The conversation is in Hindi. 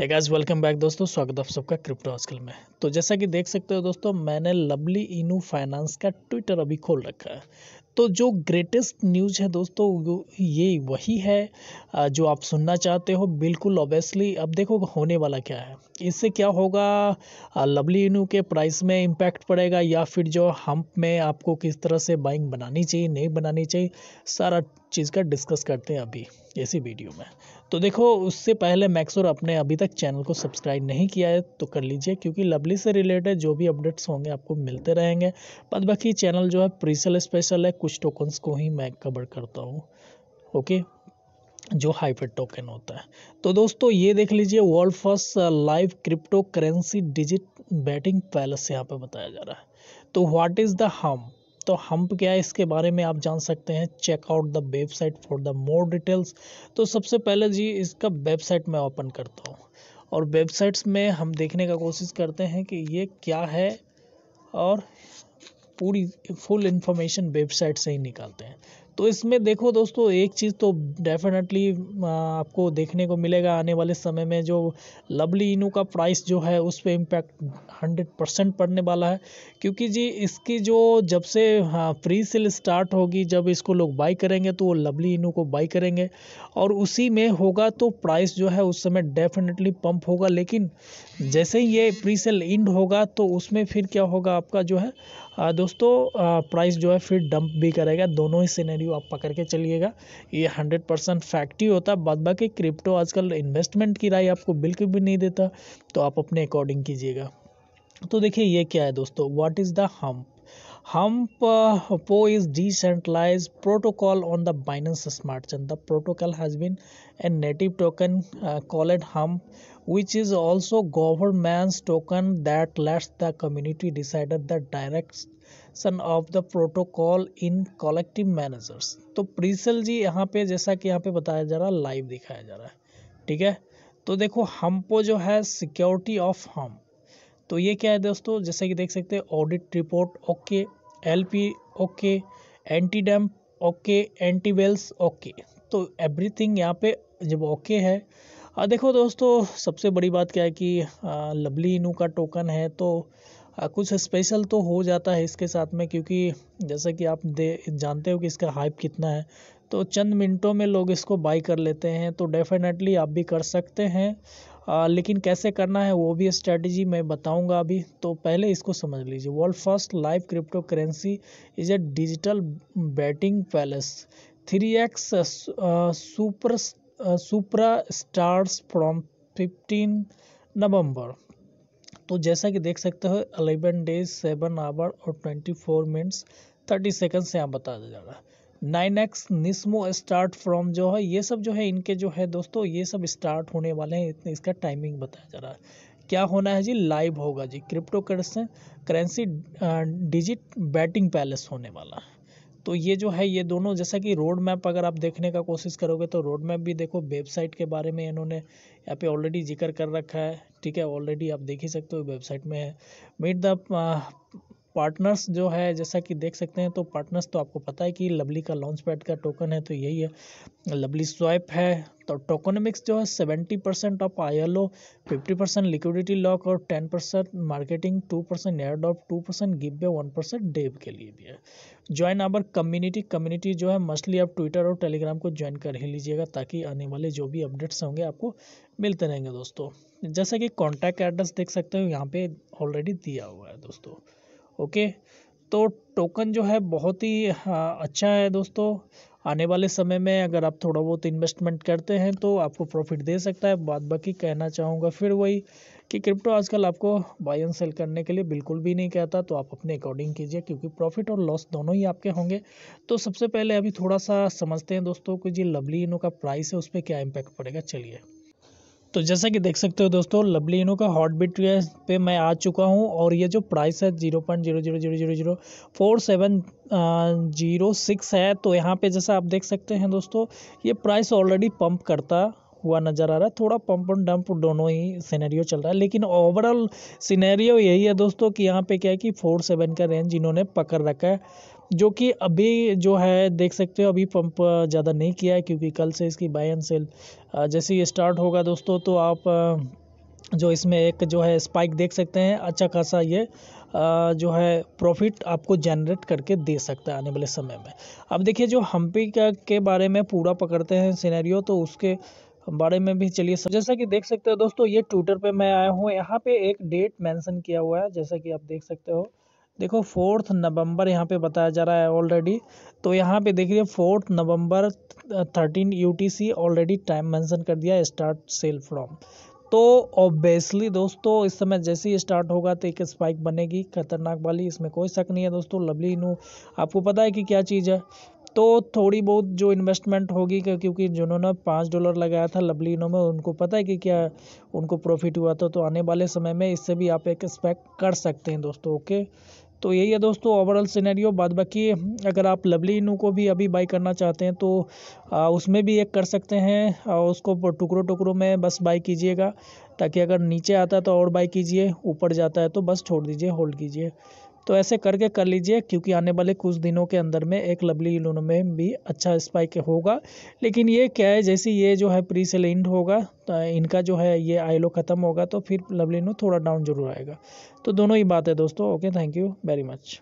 है गाइस वेलकम बैक दोस्तों स्वागत आप सबका क्रिप्टो आजकल में तो जैसा कि देख सकते हो दोस्तों मैंने लवली इनू फाइनेंस का ट्विटर अभी खोल रखा है तो जो ग्रेटेस्ट न्यूज़ है दोस्तों ये वही है जो आप सुनना चाहते हो बिल्कुल ऑब्वियसली अब देखो होने वाला क्या है इससे क्या होगा लवली इनू के प्राइस में इम्पैक्ट पड़ेगा या फिर जो हम्प में आपको किस तरह से बाइंग बनानी चाहिए नहीं बनानी चाहिए सारा चीज़ का डिस्कस करते हैं अभी इसी वीडियो में तो देखो उससे पहले मैक्सोर अपने अभी तक चैनल को सब्सक्राइब नहीं किया है तो कर लीजिए क्योंकि लवली से रिलेटेड जो भी अपडेट्स होंगे आपको मिलते रहेंगे बाद बाकी चैनल जो है प्रीसेल स्पेशल है कुछ टोकन्स को ही मैं कवर करता हूँ ओके जो हाइफेड टोकन होता है तो दोस्तों ये देख लीजिए world first live crypto currency digit betting palace यहाँ पे बताया जा रहा है तो व्हाट इज़ द हम दोस्तों हम्प क्या है इसके बारे में आप जान सकते हैं check out the website for the more details तो सबसे पहले जी इसका वेबसाइट मैं ओपन करता हूँ और वेबसाइट्स में हम देखने का कोशिश करते हैं कि ये क्या है और पूरी फुल इन्फॉर्मेशन वेबसाइट से ही निकालते हैं तो इसमें देखो दोस्तों एक चीज़ तो डेफिनेटली आपको देखने को मिलेगा आने वाले समय में जो लवली इनू का प्राइस जो है उस पर इम्पैक्ट हंड्रेड परसेंट पड़ने वाला है क्योंकि जी इसकी जो जब से हाँ फ्री सेल स्टार्ट होगी जब इसको लोग बाई करेंगे तो वो लवली इनू को बाई करेंगे और उसी में होगा तो प्राइस जो है उस समय डेफिनेटली पम्प होगा लेकिन जैसे ही ये प्री सेल इंड होगा तो उसमें फिर क्या होगा आपका जो है दोस्तों प्राइस जो है फिर डंप भी करेगा दोनों ही सीनरी वैल्यू आप पकड़ के चलिएगा ये हंड्रेड परसेंट फैक्ट ही होता बाद बाकी क्रिप्टो आजकल इन्वेस्टमेंट की राय आपको बिल्कुल भी नहीं देता तो आप अपने अकॉर्डिंग कीजिएगा तो देखिए ये क्या है दोस्तों what is the hum hump po is decentralise protocol on the Binance smart chain the protocol has been a native token called hump which is also governance token that lets the community decided the direction of the protocol in collective managers तो प्रिंसल जी यहाँ पे जैसा कि यहाँ पे बताया जा रहा है लाइव दिखाया जा रहा है ठीक है तो देखो हमको जो है सिक्योरिटी ऑफ हम तो ये क्या है दोस्तों जैसे कि देख सकते हैं audit report okay L P okay anti dump okay anti whales okay तो एवरीथिंग यहाँ पे जब ओके है आ, देखो दोस्तों सबसे बड़ी बात क्या है कि आ, लवली इनू का टोकन है तो कुछ स्पेशल तो हो जाता है इसके साथ में क्योंकि जैसा कि आप दे जानते हो कि इसका हाइप कितना है तो चंद मिनटों में लोग इसको बाई कर लेते हैं तो डेफिनेटली आप भी कर सकते हैं आ, लेकिन कैसे करना है वो भी स्ट्रेटजी मैं बताऊंगा अभी तो पहले इसको समझ लीजिए world first live crypto currency is a digital betting palace three X super supra stars from fifteen November तो जैसा कि देख सकते हो अलेवन डेज सेवन आवर और twenty four minutes thirty second से यहाँ बता जा रहा है नाइन एक्स निस्मो स्टार्ट फ्रॉम जो है ये सब जो है इनके जो है दोस्तों ये सब स्टार्ट होने वाले हैं इतने इसका टाइमिंग बताया जा रहा है क्या होना है जी लाइव होगा जी crypto currency digit betting palace होने वाला है तो ये जो है ये दोनों जैसा कि रोड मैप अगर आप देखने का कोशिश करोगे तो रोड मैप भी देखो वेबसाइट के बारे में इन्होंने यहाँ पे ऑलरेडी जिक्र कर रखा है ठीक है ऑलरेडी आप देख ही सकते हो वेबसाइट में है मीट द पार्टनर्स जो है जैसा कि देख सकते हैं तो पार्टनर्स तो आपको पता है कि लवली का लॉन्च पैड का टोकन है तो यही है लवली स्वाइप है तो टोकनमिक्स जो है seventy percent of I L O fifty percent liquidity lock और ten percent marketing two percent airdrop two percent give one percent dev के लिए भी है ज्वाइन आवर कम्युनिटी कम्युनिटी जो है मोस्टली आप ट्विटर और टेलीग्राम को ज्वाइन कर ही लीजिएगा ताकि आने वाले जो भी अपडेट्स होंगे आपको मिलते रहेंगे दोस्तों जैसे कि कॉन्टैक्ट एड्रेस देख सकते हो यहाँ पे ऑलरेडी दिया हुआ है दोस्तों ओके तो टोकन जो है बहुत ही हाँ, अच्छा है दोस्तों आने वाले समय में अगर आप थोड़ा बहुत इन्वेस्टमेंट करते हैं तो आपको प्रॉफिट दे सकता है बाद बाकी कहना चाहूँगा फिर वही कि क्रिप्टो आजकल आपको बाय एंड सेल करने के लिए बिल्कुल भी नहीं कहता तो आप अपने अकॉर्डिंग कीजिए क्योंकि प्रॉफिट और लॉस दोनों ही आपके होंगे तो सबसे पहले अभी थोड़ा सा समझते हैं दोस्तों कि जी लवली इनो का प्राइस है उस पर क्या इम्पैक्ट पड़ेगा चलिए तो जैसा कि देख सकते हो दोस्तों लवली इनो का हॉट बिट पे मैं आ चुका हूँ और ये जो प्राइस है zero point zero zero zero zero zero four seven zero six है तो यहाँ पे जैसा आप देख सकते हैं दोस्तों ये प्राइस ऑलरेडी पंप करता हुआ नज़र आ रहा है थोड़ा पंप और डंप दोनों ही सिनेरियो चल रहा है लेकिन ओवरऑल सिनेरियो यही है दोस्तों कि यहाँ पे क्या है कि फोर सेवन का रेंज इन्होंने पकड़ रखा है जो कि अभी जो है देख सकते हो अभी पंप ज़्यादा नहीं किया है क्योंकि कल से इसकी बाय एंड सेल जैसे ही स्टार्ट होगा दोस्तों तो आप जो इसमें एक जो है स्पाइक देख सकते हैं अच्छा खासा ये जो है प्रॉफिट आपको जनरेट करके दे सकता है आने वाले समय में अब देखिए जो हम्पी का के बारे में पूरा पकड़ते हैं सिनेरियो तो उसके बारे में भी चलिए जैसा कि देख सकते हो दोस्तों ये ट्विटर पे मैं आया हूँ यहाँ पे एक डेट मेंशन किया हुआ है जैसा कि आप देख सकते हो देखो फोर्थ नवंबर यहाँ पे बताया जा रहा है ऑलरेडी तो यहाँ पे देखिए fourth November thirteen UTC already time mention कर दिया स्टार्ट सेल फ्रॉम तो ऑब्वियसली दोस्तों इस समय जैसे ही स्टार्ट होगा तो एक स्पाइक बनेगी खतरनाक वाली इसमें कोई शक नहीं है दोस्तों लवली इनू आपको पता है कि क्या चीज़ है तो थोड़ी बहुत जो इन्वेस्टमेंट होगी क्योंकि जिन्होंने पाँच डॉलर लगाया था लवली इनो में उनको पता है कि क्या उनको प्रॉफिट हुआ था तो आने वाले समय में इससे भी आप एक एक्सपेक्ट कर सकते हैं दोस्तों ओके तो यही है दोस्तों ओवरऑल सिनेरियो बाद बाकी अगर आप लवली इनू को भी अभी बाई करना चाहते हैं तो आ, उसमें भी एक कर सकते हैं और उसको टुकड़ों टुकड़ों में बस बाई कीजिएगा ताकि अगर नीचे आता है तो और बाई कीजिए ऊपर जाता है तो बस छोड़ दीजिए होल्ड कीजिए तो ऐसे करके कर लीजिए क्योंकि आने वाले कुछ दिनों के अंदर में एक लवली इलून में भी अच्छा स्पाइक होगा लेकिन ये क्या है जैसे ये जो है प्री सेल इंड होगा तो इनका जो है ये आईलो ख़त्म होगा तो फिर लवली इलून थोड़ा डाउन जरूर आएगा तो दोनों ही बात है दोस्तों okay thank you very much